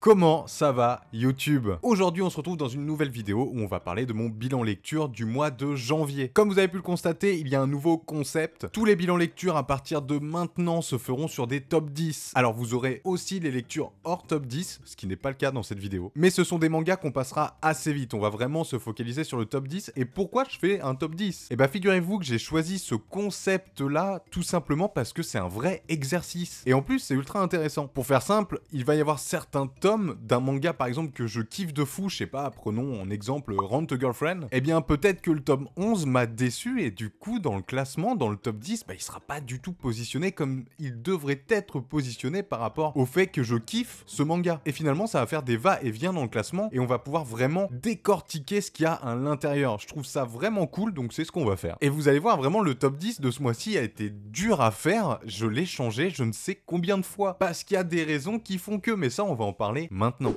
Comment ça va YouTube Aujourd'hui on se retrouve dans une nouvelle vidéo où on va parler de mon bilan lecture du mois de janvier. Comme vous avez pu le constater, il y a un nouveau concept. Tous les bilans lecture à partir de maintenant se feront sur des top 10. Alors vous aurez aussi les lectures hors top 10, ce qui n'est pas le cas dans cette vidéo. Mais ce sont des mangas qu'on passera assez vite, on va vraiment se focaliser sur le top 10. Et pourquoi je fais un top 10 Et bah figurez-vous que j'ai choisi ce concept là tout simplement parce que c'est un vrai exercice. Et en plus c'est ultra intéressant. Pour faire simple, il va y avoir certains top d'un manga par exemple que je kiffe de fou, je sais pas, prenons en exemple Rent a Girlfriend, et eh bien peut-être que le tome 11 m'a déçu et du coup dans le classement, dans le top 10, bah, il sera pas du tout positionné comme il devrait être positionné par rapport au fait que je kiffe ce manga. Et finalement ça va faire des va-et-vient dans le classement et on va pouvoir vraiment décortiquer ce qu'il y a à l'intérieur. Je trouve ça vraiment cool donc c'est ce qu'on va faire. Et vous allez voir vraiment le top 10 de ce mois-ci a été dur à faire, je l'ai changé je ne sais combien de fois parce qu'il y a des raisons qui font que, mais ça on va en parler maintenant.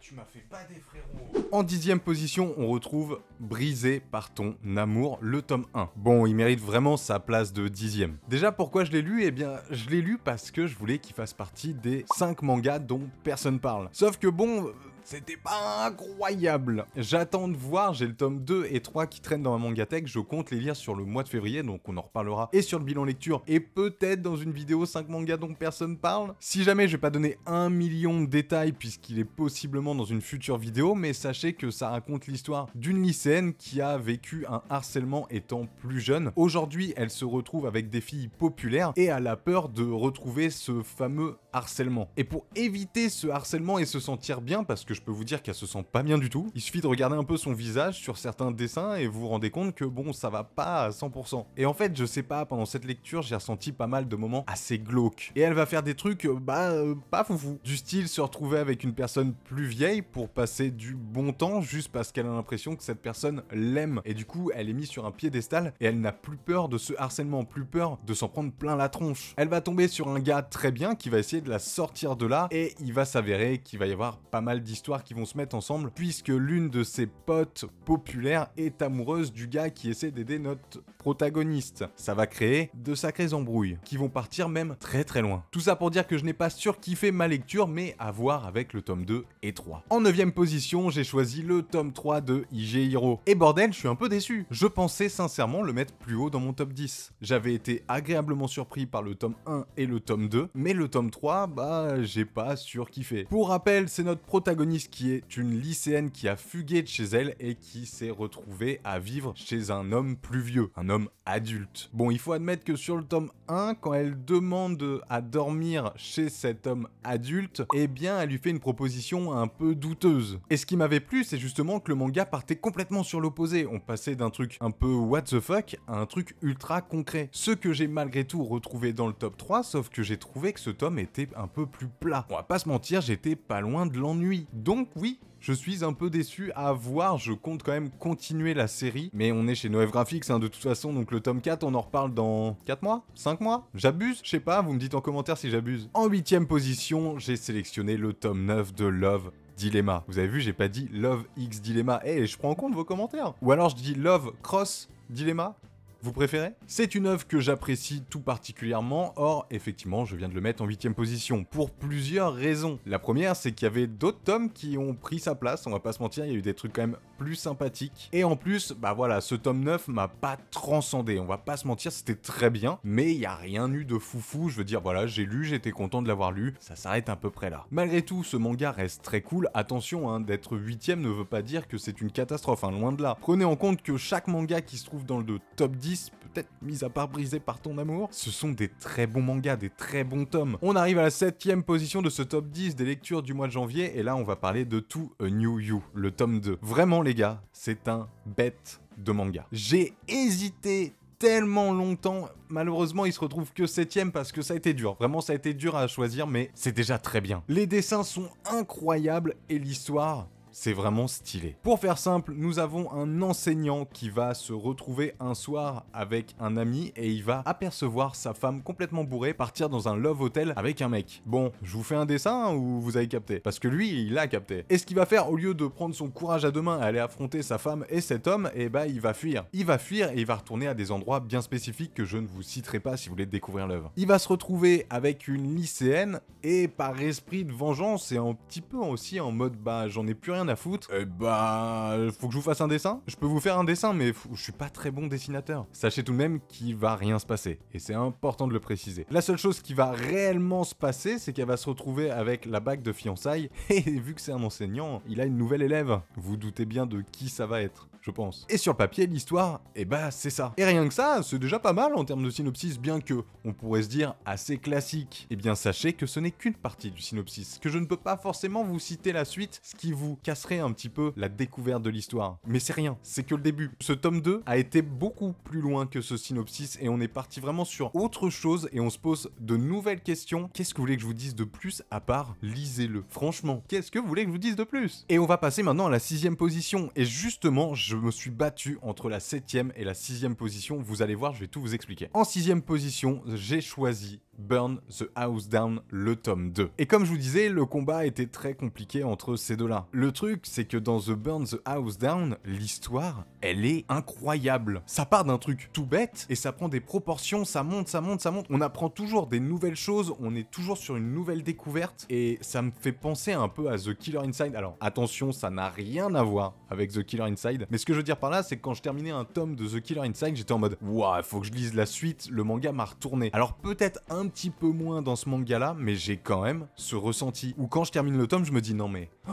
tu m'as fait des En dixième position, on retrouve Brisé par ton amour, le tome 1. Bon, il mérite vraiment sa place de dixième. Déjà, pourquoi je l'ai lu Eh bien, je l'ai lu parce que je voulais qu'il fasse partie des cinq mangas dont personne parle. Sauf que bon, c'était pas incroyable J'attends de voir, j'ai le tome 2 et 3 qui traînent dans ma mangatech, je compte les lire sur le mois de février, donc on en reparlera, et sur le bilan lecture, et peut-être dans une vidéo 5 mangas dont personne parle. Si jamais, je vais pas donner un million de détails, puisqu'il est possiblement dans une future vidéo, mais sachez que ça raconte l'histoire d'une lycéenne qui a vécu un harcèlement étant plus jeune. Aujourd'hui, elle se retrouve avec des filles populaires, et a la peur de retrouver ce fameux harcèlement. Et pour éviter ce harcèlement et se sentir bien, parce que je peux vous dire qu'elle se sent pas bien du tout. Il suffit de regarder un peu son visage sur certains dessins et vous vous rendez compte que bon, ça va pas à 100%. Et en fait, je sais pas, pendant cette lecture, j'ai ressenti pas mal de moments assez glauques. Et elle va faire des trucs, euh, bah, euh, pas foufou. Du style se retrouver avec une personne plus vieille pour passer du bon temps juste parce qu'elle a l'impression que cette personne l'aime. Et du coup, elle est mise sur un piédestal et elle n'a plus peur de ce harcèlement, plus peur de s'en prendre plein la tronche. Elle va tomber sur un gars très bien qui va essayer de la sortir de là et il va s'avérer qu'il va y avoir pas mal d'histoires qui vont se mettre ensemble, puisque l'une de ses potes populaires est amoureuse du gars qui essaie d'aider notre Protagoniste, Ça va créer de sacrées embrouilles, qui vont partir même très très loin. Tout ça pour dire que je n'ai pas surkiffé ma lecture, mais à voir avec le tome 2 et 3. En 9 position, j'ai choisi le tome 3 de IG Hero. Et bordel, je suis un peu déçu. Je pensais sincèrement le mettre plus haut dans mon top 10. J'avais été agréablement surpris par le tome 1 et le tome 2, mais le tome 3, bah, j'ai pas surkiffé. Pour rappel, c'est notre protagoniste qui est une lycéenne qui a fugué de chez elle et qui s'est retrouvée à vivre chez un homme plus vieux, un homme adulte. Bon, il faut admettre que sur le tome 1, quand elle demande à dormir chez cet homme adulte, eh bien, elle lui fait une proposition un peu douteuse. Et ce qui m'avait plu, c'est justement que le manga partait complètement sur l'opposé. On passait d'un truc un peu what the fuck à un truc ultra concret. Ce que j'ai malgré tout retrouvé dans le top 3, sauf que j'ai trouvé que ce tome était un peu plus plat. On va pas se mentir, j'étais pas loin de l'ennui. Donc oui, je suis un peu déçu à voir, je compte quand même continuer la série, mais on est chez Noël Graphics hein, de toute façon, donc le tome 4, on en reparle dans 4 mois 5 mois J'abuse Je sais pas, vous me dites en commentaire si j'abuse. En 8 position, j'ai sélectionné le tome 9 de Love Dilemma. Vous avez vu, j'ai pas dit Love X Dilemma. Eh, je prends en compte vos commentaires. Ou alors je dis Love Cross Dilemma vous préférez C'est une œuvre que j'apprécie tout particulièrement, or effectivement je viens de le mettre en 8ème position, pour plusieurs raisons. La première c'est qu'il y avait d'autres tomes qui ont pris sa place, on va pas se mentir, il y a eu des trucs quand même plus sympathique. Et en plus, bah voilà, ce tome 9 m'a pas transcendé, on va pas se mentir, c'était très bien, mais il y a rien eu de foufou, je veux dire, voilà, j'ai lu, j'étais content de l'avoir lu, ça s'arrête à peu près là. Malgré tout, ce manga reste très cool, attention, hein, d'être huitième ne veut pas dire que c'est une catastrophe, hein, loin de là. Prenez en compte que chaque manga qui se trouve dans le top 10 peut à part brisée par ton amour. Ce sont des très bons mangas, des très bons tomes. On arrive à la septième position de ce top 10 des lectures du mois de janvier, et là on va parler de tout A New You, le tome 2. Vraiment les gars, c'est un bête de manga. J'ai hésité tellement longtemps. Malheureusement, il se retrouve que septième parce que ça a été dur. Vraiment, ça a été dur à choisir, mais c'est déjà très bien. Les dessins sont incroyables et l'histoire, c'est vraiment stylé. Pour faire simple, nous avons un enseignant qui va se retrouver un soir avec un ami et il va apercevoir sa femme complètement bourrée partir dans un love hotel avec un mec. Bon, je vous fais un dessin ou vous avez capté Parce que lui, il a capté. Et ce qu'il va faire, au lieu de prendre son courage à deux mains et aller affronter sa femme et cet homme, et eh bah il va fuir. Il va fuir et il va retourner à des endroits bien spécifiques que je ne vous citerai pas si vous voulez découvrir l'œuvre. Il va se retrouver avec une lycéenne et par esprit de vengeance et un petit peu aussi en mode bah j'en ai plus rien à foutre, Eh bah, faut que je vous fasse un dessin Je peux vous faire un dessin, mais je suis pas très bon dessinateur. Sachez tout de même qu'il va rien se passer, et c'est important de le préciser. La seule chose qui va réellement se passer, c'est qu'elle va se retrouver avec la bague de fiançailles, et vu que c'est un enseignant, il a une nouvelle élève. Vous doutez bien de qui ça va être je pense. Et sur le papier, l'histoire, eh bah c'est ça. Et rien que ça, c'est déjà pas mal en termes de synopsis, bien que, on pourrait se dire, assez classique. Et eh bien sachez que ce n'est qu'une partie du synopsis, que je ne peux pas forcément vous citer la suite, ce qui vous casserait un petit peu la découverte de l'histoire. Mais c'est rien, c'est que le début. Ce tome 2 a été beaucoup plus loin que ce synopsis et on est parti vraiment sur autre chose et on se pose de nouvelles questions. Qu'est-ce que vous voulez que je vous dise de plus à part lisez-le Franchement, qu'est-ce que vous voulez que je vous dise de plus Et on va passer maintenant à la sixième position et justement, je je me suis battu entre la 7 et la 6 position. Vous allez voir, je vais tout vous expliquer. En 6 position, j'ai choisi Burn the House Down, le tome 2. Et comme je vous disais, le combat était très compliqué entre ces deux-là. Le truc, c'est que dans The Burn the House Down, l'histoire, elle est incroyable. Ça part d'un truc tout bête et ça prend des proportions, ça monte, ça monte, ça monte. On apprend toujours des nouvelles choses, on est toujours sur une nouvelle découverte et ça me fait penser un peu à The Killer Inside. Alors attention, ça n'a rien à voir avec The Killer Inside, mais ce que je veux dire par là, c'est que quand je terminais un tome de The Killer Inside, j'étais en mode Waouh, faut que je lise la suite, le manga m'a retourné. Alors peut-être un un petit peu moins dans ce manga-là, mais j'ai quand même ce ressenti Ou quand je termine le tome, je me dis non mais... Oh,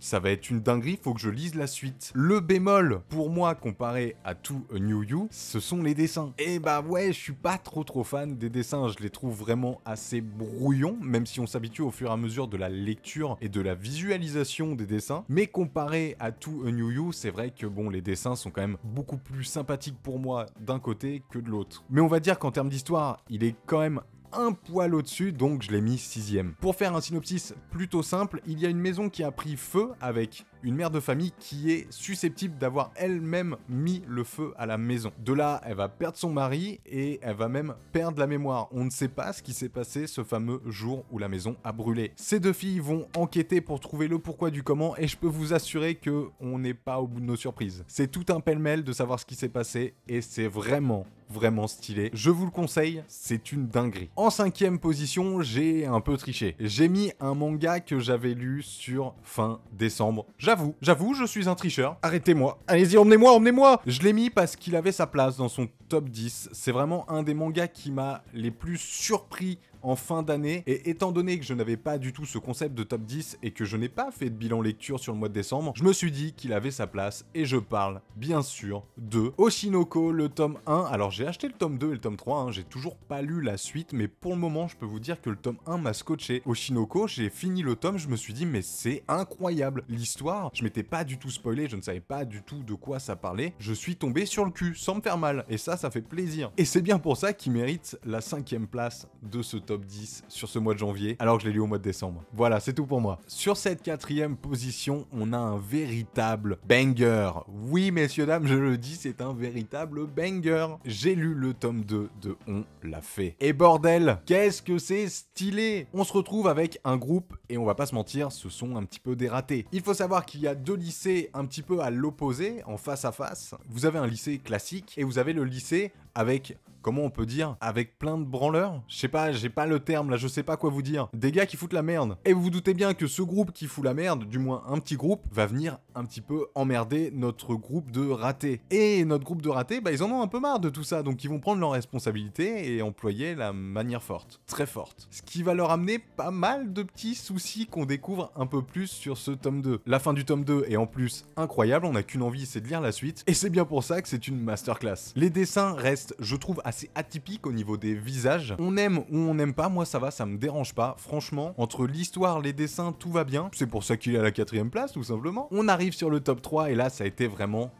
ça va être une dinguerie, faut que je lise la suite. Le bémol, pour moi, comparé à tout a New You, ce sont les dessins. Et eh bah ouais, je suis pas trop trop fan des dessins, je les trouve vraiment assez brouillons, même si on s'habitue au fur et à mesure de la lecture et de la visualisation des dessins. Mais comparé à tout a New You, c'est vrai que bon, les dessins sont quand même beaucoup plus sympathiques pour moi d'un côté que de l'autre. Mais on va dire qu'en termes d'histoire, il est quand même un poil au-dessus, donc je l'ai mis sixième. Pour faire un synopsis plutôt simple, il y a une maison qui a pris feu avec une mère de famille qui est susceptible d'avoir elle-même mis le feu à la maison. De là, elle va perdre son mari et elle va même perdre la mémoire. On ne sait pas ce qui s'est passé ce fameux jour où la maison a brûlé. Ces deux filles vont enquêter pour trouver le pourquoi du comment et je peux vous assurer que on n'est pas au bout de nos surprises. C'est tout un pêle-mêle de savoir ce qui s'est passé et c'est vraiment vraiment stylé. Je vous le conseille, c'est une dinguerie. En cinquième position, j'ai un peu triché. J'ai mis un manga que j'avais lu sur fin décembre. J'avoue, j'avoue, je suis un tricheur. Arrêtez-moi. Allez-y, emmenez-moi, emmenez-moi Je l'ai mis parce qu'il avait sa place dans son top 10. C'est vraiment un des mangas qui m'a les plus surpris en fin d'année. Et étant donné que je n'avais pas du tout ce concept de top 10 et que je n'ai pas fait de bilan lecture sur le mois de décembre, je me suis dit qu'il avait sa place et je parle bien sûr de Oshinoko, le tome 1. Alors j'ai acheté le tome 2 et le tome 3, hein. j'ai toujours pas lu la suite, mais pour le moment je peux vous dire que le tome 1 m'a scotché. Oshinoko, j'ai fini le tome, je me suis dit mais c'est incroyable. L'histoire, je m'étais pas du tout spoilé, je ne savais pas du tout de quoi ça parlait. Je suis tombé sur le cul sans me faire mal et ça, ça fait plaisir. Et c'est bien pour ça qu'il mérite la cinquième place de ce tome top 10 sur ce mois de janvier, alors que je l'ai lu au mois de décembre. Voilà, c'est tout pour moi. Sur cette quatrième position, on a un véritable banger. Oui, messieurs, dames, je le dis, c'est un véritable banger. J'ai lu le tome 2 de On l'a fait. Et bordel, qu'est-ce que c'est stylé On se retrouve avec un groupe, et on va pas se mentir, ce sont un petit peu des ratés. Il faut savoir qu'il y a deux lycées un petit peu à l'opposé, en face à face. Vous avez un lycée classique, et vous avez le lycée avec comment on peut dire, avec plein de branleurs. Je sais pas, j'ai pas le terme là, je sais pas quoi vous dire. Des gars qui foutent la merde. Et vous vous doutez bien que ce groupe qui fout la merde, du moins un petit groupe, va venir un petit peu emmerder notre groupe de ratés. Et notre groupe de ratés, bah ils en ont un peu marre de tout ça, donc ils vont prendre leurs responsabilités et employer la manière forte, très forte. Ce qui va leur amener pas mal de petits soucis qu'on découvre un peu plus sur ce tome 2. La fin du tome 2 est en plus incroyable, on n'a qu'une envie, c'est de lire la suite, et c'est bien pour ça que c'est une masterclass. Les dessins restent je trouve, assez atypique au niveau des visages. On aime ou on n'aime pas, moi ça va, ça me dérange pas. Franchement, entre l'histoire, les dessins, tout va bien. C'est pour ça qu'il est à la quatrième place, tout simplement. On arrive sur le top 3 et là, ça a été vraiment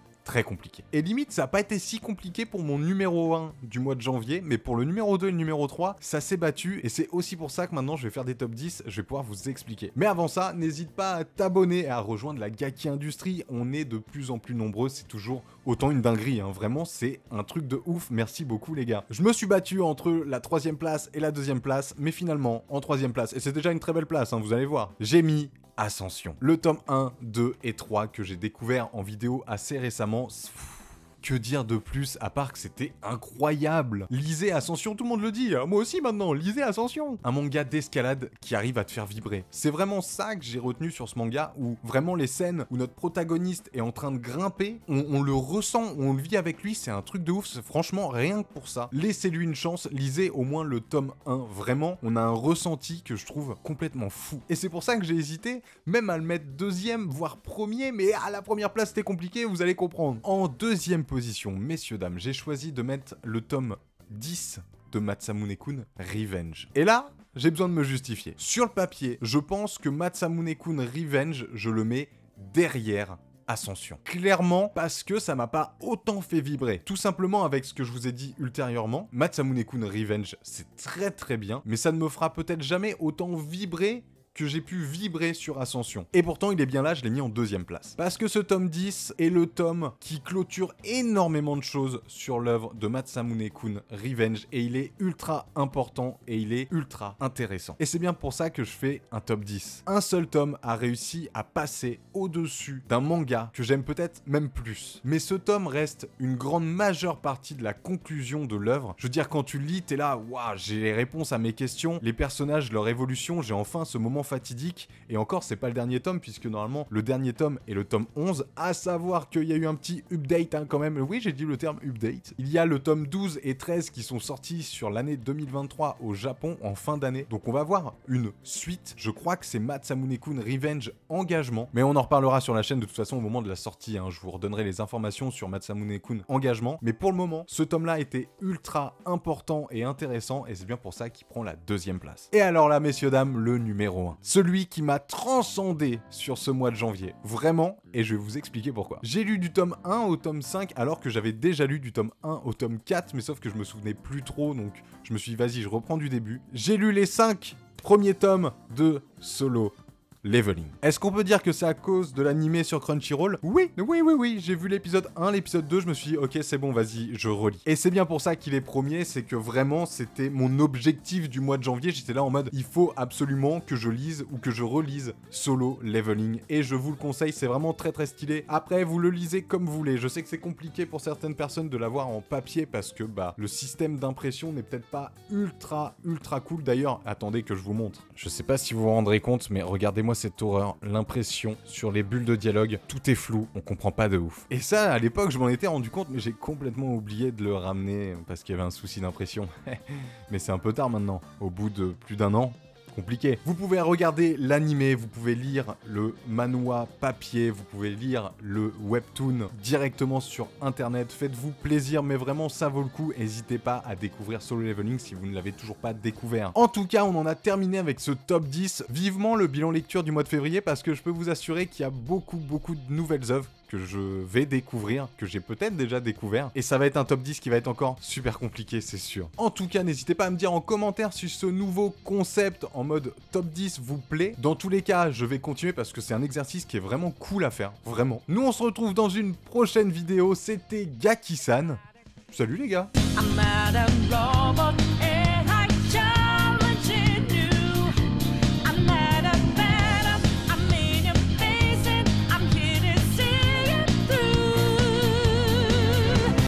compliqué. Et limite, ça n'a pas été si compliqué pour mon numéro 1 du mois de janvier, mais pour le numéro 2 et le numéro 3, ça s'est battu, et c'est aussi pour ça que maintenant je vais faire des top 10, je vais pouvoir vous expliquer. Mais avant ça, n'hésite pas à t'abonner et à rejoindre la Gaki Industrie, on est de plus en plus nombreux, c'est toujours autant une dinguerie, hein. vraiment c'est un truc de ouf, merci beaucoup les gars. Je me suis battu entre la troisième place et la deuxième place, mais finalement en troisième place, et c'est déjà une très belle place, hein, vous allez voir, j'ai mis Ascension. Le tome 1, 2 et 3 que j'ai découvert en vidéo assez récemment. Que dire de plus à part que c'était incroyable Lisez Ascension, tout le monde le dit, hein. moi aussi maintenant, lisez Ascension Un manga d'escalade qui arrive à te faire vibrer. C'est vraiment ça que j'ai retenu sur ce manga, où vraiment les scènes où notre protagoniste est en train de grimper, on, le ressent, on le vit avec lui, c'est un truc de ouf, franchement rien que pour ça. Laissez-lui une chance, lisez au moins le tome 1, vraiment, on a un ressenti que je trouve complètement fou. Et c'est pour ça que j'ai hésité, même à le mettre deuxième, voire premier, mais à la première place c'était compliqué, vous allez comprendre. En deuxième messieurs, dames, j'ai choisi de mettre le tome 10 de Matsamune-kun, Revenge. Et là, j'ai besoin de me justifier. Sur le papier, je pense que Matsamune-kun Revenge, je le mets derrière Ascension. Clairement parce que ça m'a pas autant fait vibrer. Tout simplement avec ce que je vous ai dit ultérieurement, Matsamune-kun Revenge, c'est très très bien, mais ça ne me fera peut-être jamais autant vibrer que j'ai pu vibrer sur Ascension. Et pourtant, il est bien là, je l'ai mis en deuxième place. Parce que ce tome 10 est le tome qui clôture énormément de choses sur l'œuvre de Matsamune-kun Revenge, et il est ultra important et il est ultra intéressant. Et c'est bien pour ça que je fais un top 10. Un seul tome a réussi à passer au-dessus d'un manga que j'aime peut-être même plus. Mais ce tome reste une grande majeure partie de la conclusion de l'œuvre. Je veux dire, quand tu lis, t'es là, waouh, j'ai les réponses à mes questions, les personnages, leur évolution, j'ai enfin ce moment fatidique. Et encore, c'est pas le dernier tome, puisque normalement, le dernier tome est le tome 11, à savoir qu'il y a eu un petit update hein, quand même. Oui, j'ai dit le terme update. Il y a le tome 12 et 13 qui sont sortis sur l'année 2023 au Japon en fin d'année. Donc on va voir une suite. Je crois que c'est Matsamune-kun Revenge Engagement. Mais on en reparlera sur la chaîne de toute façon au moment de la sortie. Hein. Je vous redonnerai les informations sur Matsamune-kun Engagement. Mais pour le moment, ce tome-là était ultra important et intéressant. Et c'est bien pour ça qu'il prend la deuxième place. Et alors là, messieurs, dames, le numéro 1. Celui qui m'a transcendé sur ce mois de janvier. Vraiment, et je vais vous expliquer pourquoi. J'ai lu du tome 1 au tome 5 alors que j'avais déjà lu du tome 1 au tome 4, mais sauf que je me souvenais plus trop, donc je me suis dit vas-y, je reprends du début. J'ai lu les 5 premiers tomes de Solo leveling. Est-ce qu'on peut dire que c'est à cause de l'animé sur Crunchyroll Oui, oui, oui, oui, j'ai vu l'épisode 1, l'épisode 2, je me suis dit ok c'est bon vas-y je relis. Et c'est bien pour ça qu'il est premier, c'est que vraiment c'était mon objectif du mois de janvier, j'étais là en mode il faut absolument que je lise ou que je relise Solo Leveling et je vous le conseille, c'est vraiment très très stylé. Après vous le lisez comme vous voulez, je sais que c'est compliqué pour certaines personnes de l'avoir en papier parce que bah le système d'impression n'est peut-être pas ultra ultra cool d'ailleurs. Attendez que je vous montre. Je sais pas si vous vous rendrez compte mais regardez-moi cette horreur, l'impression sur les bulles de dialogue, tout est flou, on comprend pas de ouf. Et ça, à l'époque, je m'en étais rendu compte, mais j'ai complètement oublié de le ramener parce qu'il y avait un souci d'impression. mais c'est un peu tard maintenant, au bout de plus d'un an, vous pouvez regarder l'animé, vous pouvez lire le manoir papier, vous pouvez lire le webtoon directement sur internet. Faites-vous plaisir, mais vraiment ça vaut le coup. N'hésitez pas à découvrir Solo Leveling si vous ne l'avez toujours pas découvert. En tout cas, on en a terminé avec ce top 10. Vivement le bilan lecture du mois de février parce que je peux vous assurer qu'il y a beaucoup beaucoup de nouvelles œuvres que je vais découvrir, que j'ai peut-être déjà découvert. Et ça va être un top 10 qui va être encore super compliqué, c'est sûr. En tout cas, n'hésitez pas à me dire en commentaire si ce nouveau concept en mode top 10 vous plaît. Dans tous les cas, je vais continuer parce que c'est un exercice qui est vraiment cool à faire. Vraiment. Nous, on se retrouve dans une prochaine vidéo. C'était Gakisan. Salut les gars